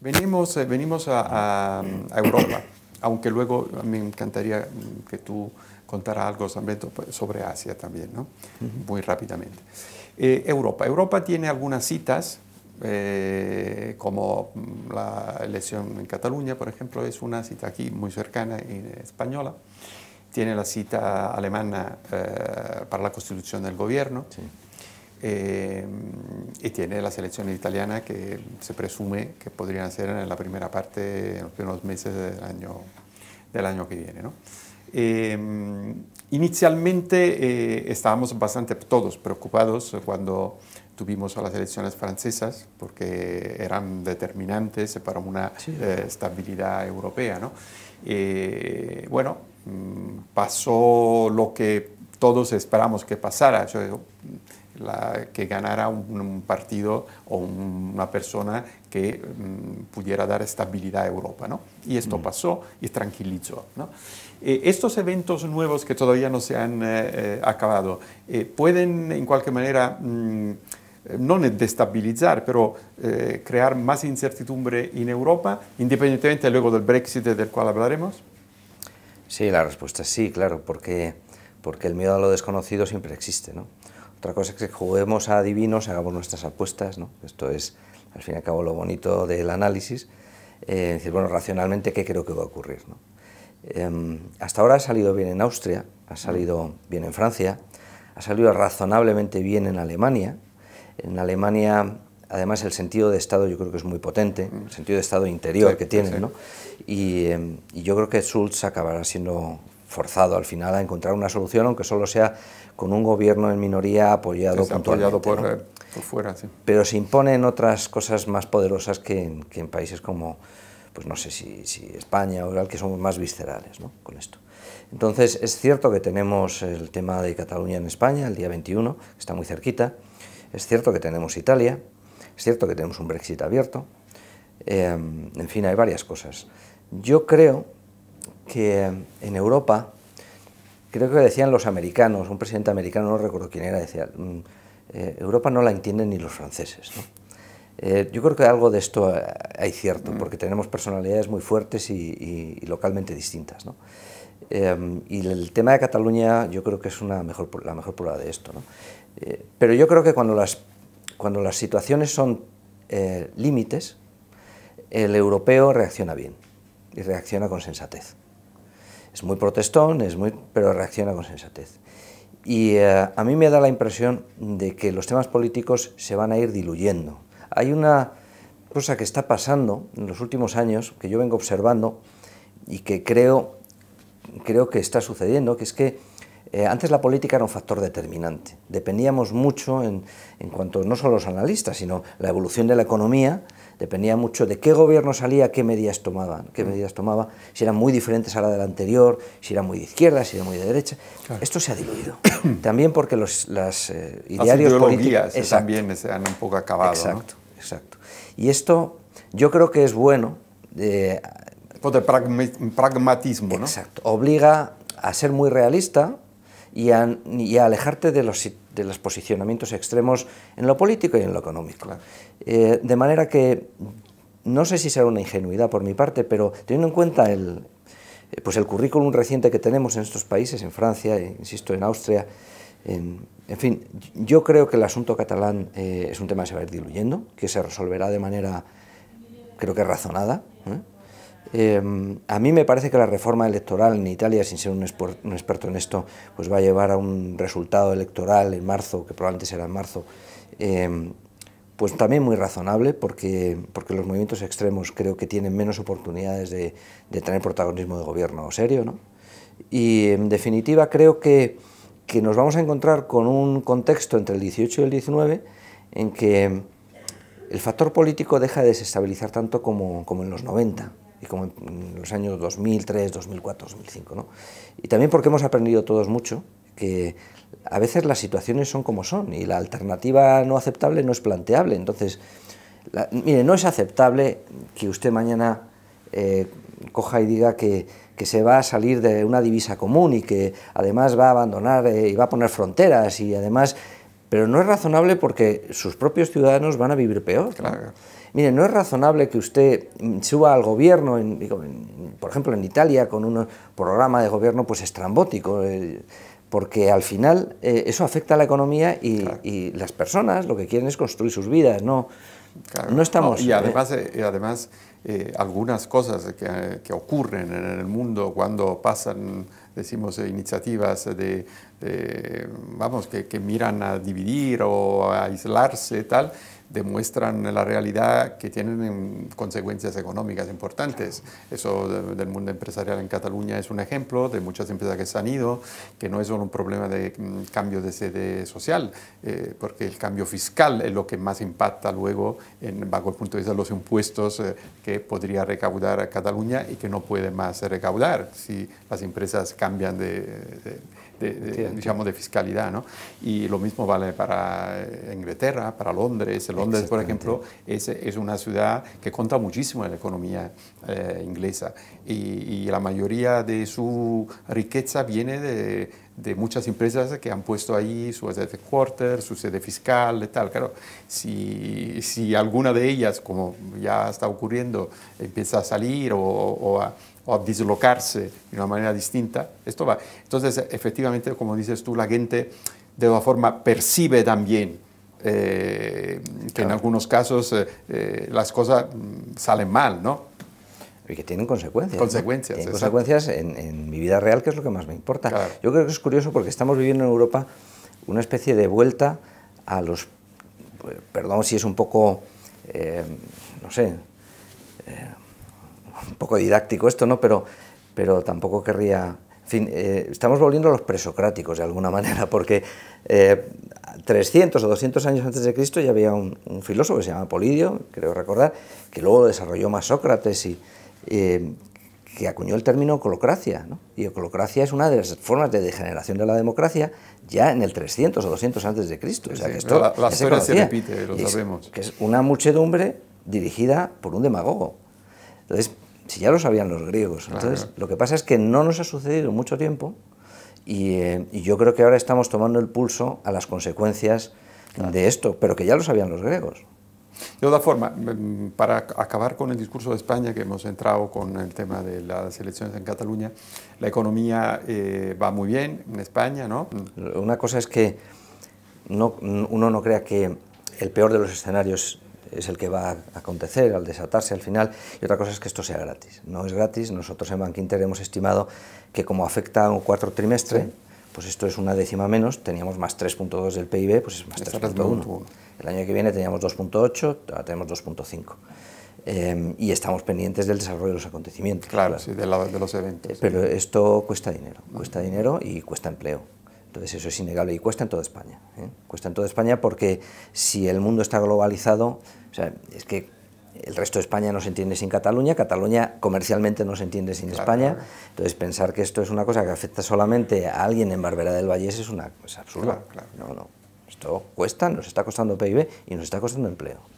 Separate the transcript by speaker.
Speaker 1: Venimos, eh, venimos a, Europa, aunque luego me encantaría que tú contaras algo pues, sobre Asia también, ¿no? Muy rápidamente. Eh, Europa. Europa tiene algunas citas, eh, como mm, la elección en Cataluña, por ejemplo, es una cita aquí muy cercana en española. Tiene la cita alemana para la constitución del gobierno. Sí eh, y tiene la selección italiana que se presume que podrían ser en la primera parte, en los primeros meses del año, del año que viene. ¿no? Eh, inicialmente eh, estábamos bastante todos preocupados cuando tuvimos a las elecciones francesas porque eran determinantes para una estabilidad europea. ¿no? bueno, mm, pasó lo que todos esperamos que pasara. Yo, la que ganara un, partido o una persona que mm, pudiera dar estabilidad a Europa. ¿no? Y esto mm. pasó y tranquilizó. ¿no? Eh, estos eventos nuevos que todavía no se han eh, eh, acabado pueden en cualquier manera... Mm, no destabilizar, pero crear más incertidumbre en Europa, independientemente luego del Brexit del cual hablaremos?
Speaker 2: Sí, la respuesta es sí, claro, porque, porque el miedo a lo desconocido siempre existe, ¿no? Otra cosa es que juguemos a divinos, hagamos nuestras apuestas, ¿no? Esto es, al fin y al cabo, lo bonito del análisis. Eh, decir, bueno, racionalmente, ¿qué creo que va a ocurrir? ¿no? Em, hasta ahora ha salido bien en Austria, ha salido bien en Francia, ha salido razonablemente bien en Alemania. En Alemania, además, el sentido de Estado yo creo que es muy potente, mm. el sentido de Estado interior que tienen, ¿no? Y, em, y, yo creo que Schulz acabará siendo forzado al final a encontrar una solución, aunque solo sea con un gobierno en minoría apoyado, eh, por, fuera. Pero se imponen otras cosas más poderosas que en, países como, pues no sé si, España o Oral, que son más viscerales ¿no? con esto. Entonces, es cierto que tenemos el tema de Cataluña en España, el día 21, que está muy cerquita. Es cierto que tenemos Italia. Es cierto que tenemos un Brexit abierto. Eh, en fin, hay varias cosas. Yo creo que en Europa, creo que decían los americanos, un presidente americano, no recuerdo quién era, decía, mm, eh, Europa no la entienden ni los franceses. Eh, yo creo que algo de esto eh, hay cierto, porque tenemos personalidades muy fuertes y, localmente distintas. y el tema de Cataluña yo creo que es una mejor, la mejor prueba de esto. pero yo creo que cuando las, cuando las situaciones son límites, el europeo reacciona bien y reacciona con sensatez. Es muy protestón, es muy, pero reacciona con sensatez. Y eh, a mí me da la impresión de que los temas políticos se van a ir diluyendo. Hay una cosa que está pasando en los últimos años, que yo vengo observando y que creo, creo que está sucediendo, que es que eh, antes la política era un factor determinante. Dependíamos mucho, en, cuanto no solo los analistas, sino la evolución de la economía, dependía mucho de qué gobierno salía, qué medidas tomaban, qué mm. medidas tomaba, si eran muy diferentes a la del anterior, si era muy de izquierda, si era muy de derecha. Esto se ha diluido. También porque los las, eh, las políticos
Speaker 1: también se han un poco acabado. Exacto,
Speaker 2: exacto. Y esto yo creo que es bueno. Eh, de pragmatismo, ¿no? Exacto. Obliga a ser muy realista, y a, alejarte de los, posicionamientos extremos en lo político y en lo económico. Eh, de manera que no sé si será una ingenuidad por mi parte, pero teniendo en cuenta el, eh, pues el currículum reciente que tenemos en estos países, en Francia, eh, insisto, en Austria, en, fin, yo creo que el asunto catalán es un tema que se va a ir diluyendo, que se resolverá de manera, creo que razonada. Em, a mí me parece que la reforma electoral en Italia, sin ser un, experto en esto, pues va a llevar a un resultado electoral en marzo, que probablemente será en marzo, em, pues también muy razonable, porque, porque los movimientos extremos creo que tienen menos oportunidades de, tener protagonismo de gobierno serio, ¿no? Y en definitiva creo que, que nos vamos a encontrar con un contexto entre el 18 y el 19 en que el factor político deja de desestabilizar tanto como, como en los 90 y como en los años 2003, 2004, 2005. ¿no? Y también porque hemos aprendido todos mucho que a veces las situaciones son como son y la alternativa no aceptable no es planteable. Entonces, mire, no es aceptable que usted mañana eh, coja y diga que, que, se va a salir de una divisa común y que además va a abandonar eh, y va a poner fronteras y además... Pero no es razonable porque sus propios ciudadanos van a vivir peor. Claro mire, no es razonable que usted mm, suba al gobierno, por ejemplo en Italia, con un programa de gobierno pues estrambótico, porque al final eh, eso afecta a la economía y, las personas lo que quieren es construir sus vidas, no, no estamos... E- eh,
Speaker 1: y además, eh, algunas cosas que, que ocurren en el mundo cuando pasan decimos, eh, iniciativas de, vamos, que, que, miran a dividir o a aislarse, tal, demuestran la realidad que tienen consecuencias económicas importantes. Eso del mundo empresarial en Cataluña es un ejemplo de muchas empresas que se han ido, que no es solo un problema de mm, cambio de sede social, eh, porque el cambio fiscal es lo que más impacta luego en, bajo el punto de vista de los impuestos eh, que podría recaudar Cataluña y que no puede más recaudar si las empresas cambian cambian de, digamos, de fiscalidad. ¿no? Y lo mismo vale para eh, Inglaterra, para Londres. Londres, por ejemplo, es, es, una ciudad que cuenta muchísimo en la economía eh, inglesa y, la mayoría de su riqueza viene de, muchas empresas que han puesto ahí su headquarters, su sede fiscal y tal. Claro, si, alguna de ellas, como ya está ocurriendo, empieza a salir o, o a o a dislocarse de una manera distinta. Esto va. Entonces, efectivamente, como dices tú, la gente de alguna forma percibe también eh, que en algunos casos eh, eh, las cosas mm, salen mal, ¿no? y que tienen consecuencias. Consecuencias. Tienen consecuencias
Speaker 2: en, mi vida real, que es lo que más me importa. Yo creo que es curioso porque estamos viviendo en Europa una especie de vuelta a los, pues, perdón si es un poco, no sé, un poco didáctico esto, ¿no? Pero, pero tampoco querría... En fin, eh, estamos volviendo a los presocráticos de alguna manera, porque 300 eh, o 200 años antes de Cristo ya había un, filósofo que se llama Polidio, creo recordar, que luego desarrolló más Sócrates y que acuñó el término colocracia. ¿no? Y colocracia es una de las formas de degeneración de la democracia ya en el 300 o 200 antes de Cristo. la, historia se, repite, lo sabemos. que es una muchedumbre dirigida por un demagogo. Entonces, si ya lo sabían los griegos. Entonces, lo que pasa es que no nos ha sucedido mucho tiempo y, eh, yo creo que ahora estamos tomando el pulso a las consecuencias de esto, pero que ya lo sabían los griegos.
Speaker 1: De otra forma, mm, mm, para acabar con el discurso de España, que hemos entrado con el tema de las elecciones en Cataluña, la economía eh, va muy bien en España, ¿no? Una cosa es que no,
Speaker 2: uno no crea que el peor de los escenarios es el que va a acontecer al desatarse al final, y otra cosa es que esto sea gratis. No es gratis, nosotros en Bankinter hemos estimado que como afecta a un cuarto trimestre, pues esto es una décima menos, teníamos más 3.2 del PIB, pues es más 3.1. El año que viene teníamos 2.8, ahora tenemos 2.5. Em, y estamos pendientes del desarrollo de los acontecimientos. Claro, de, los eventos. pero esto cuesta dinero, cuesta dinero y cuesta empleo. Entonces eso es innegable y cuesta en toda España. ¿eh? Cuesta en toda España porque si el mundo está globalizado, o sea, es que el resto de España no se entiende sin Cataluña, Cataluña comercialmente no se entiende sin España, entonces pensar que esto es una cosa que afecta solamente a alguien en Barbera del Vallés es una cosa absurda. no, no, esto cuesta, nos está costando PIB y nos está costando empleo.